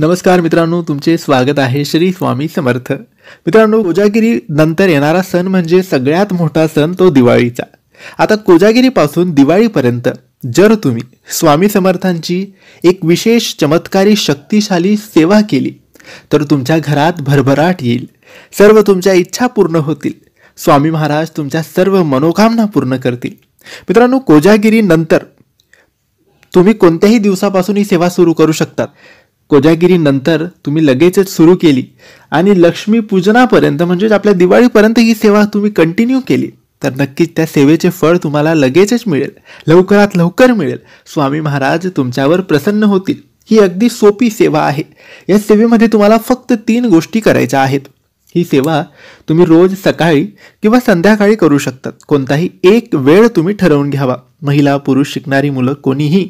नमस्कार मित्रांनो तुमचे स्वागत आहे श्री स्वामी समर्थ मित्रांनो कोजागिरी नंतर येणारा सण म्हणजे सगळ्यात मोठा सण तो दिवाळीचा आता कोजागिरीपासून दिवाळीपर्यंत जर तुम्ही स्वामी समर्थांची एक विशेष चमत्कारी शक्तिशाली सेवा केली तर तुमच्या घरात भरभराट येईल सर्व तुमच्या इच्छा पूर्ण होतील स्वामी महाराज तुमच्या सर्व मनोकामना पूर्ण करतील मित्रांनो कोजागिरी नंतर तुम्ही कोणत्याही दिवसापासून ही सेवा सुरू करू शकतात कोजागिरीनंतर तुम्ही लगेचच सुरू केली आणि लक्ष्मीपूजनापर्यंत म्हणजेच आपल्या दिवाळीपर्यंत ही सेवा तुम्ही कंटिन्यू केली तर नक्कीच त्या सेवेचे फळ तुम्हाला लगेचच मिळेल लवकरात लवकर मिळेल स्वामी महाराज तुमच्यावर प्रसन्न होतील ही अगदी सोपी सेवा आहे या सेवेमध्ये तुम्हाला फक्त तीन गोष्टी करायच्या आहेत ही सेवा तुम्ही रोज सकाळी किंवा संध्याकाळी करू शकतात कोणताही एक वेळ तुम्ही ठरवून घ्यावा महिला पुरुष शिकणारी मुलं कोणीही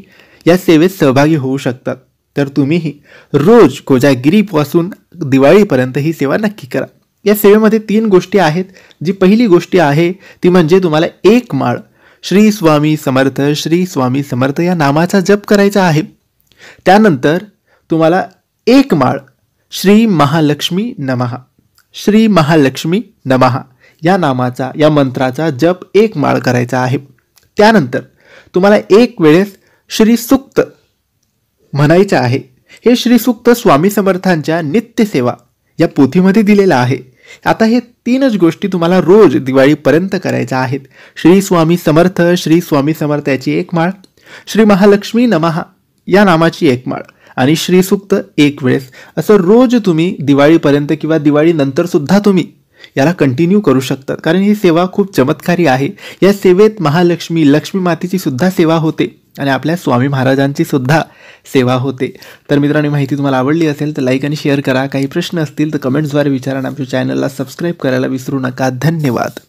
या सेवेत सहभागी होऊ शकतात तर तुम्हीही रोज कोजागिरीपासून दिवाळीपर्यंत ही सेवा नक्की करा या सेवेमध्ये तीन गोष्टी आहेत जी पहिली गोष्टी आहे ती म्हणजे तुम्हाला एक माळ श्री स्वामी समर्थ श्री स्वामी समर्थ या नामाचा जप करायचा आहे त्यानंतर तुम्हाला एक माळ श्री महालक्ष्मी नमहा श्री महालक्ष्मी नमहा या नामाचा या मंत्राचा जप एक माळ करायचा आहे त्यानंतर तुम्हाला एक वेळेस श्री सुक्त म्हणायचं आहे हे श्रीसुक्त स्वामी समर्थांच्या नित्यसेवा या पोथीमध्ये दिलेलं आहे आता हे तीनच गोष्टी तुम्हाला रोज दिवाळीपर्यंत करायच्या आहेत श्री स्वामी समर्थ श्री स्वामी समर्थ याची एक माळ श्री महालक्ष्मी नमहा या नामाची एक माळ आणि श्रीसुक्त एक वेळेस असं रोज तुम्ही दिवाळीपर्यंत किंवा दिवाळीनंतर सुद्धा तुम्ही याला कंटिन्यू करू शकतात कारण ही सेवा खूप चमत्कारी आहे या सेवेत महालक्ष्मी लक्ष्मी मातेची सुद्धा सेवा होते आणि आपल्या स्वामी महाराजांची सुद्धा सेवा होते तर मित्रांनी माहिती तुम्हाला आवडली असेल तर लाईक आणि शेअर करा काही प्रश्न असतील तर कमेंट्सद्वारे विचारा आणि आमच्या चॅनलला सबस्क्राईब करायला विसरू नका धन्यवाद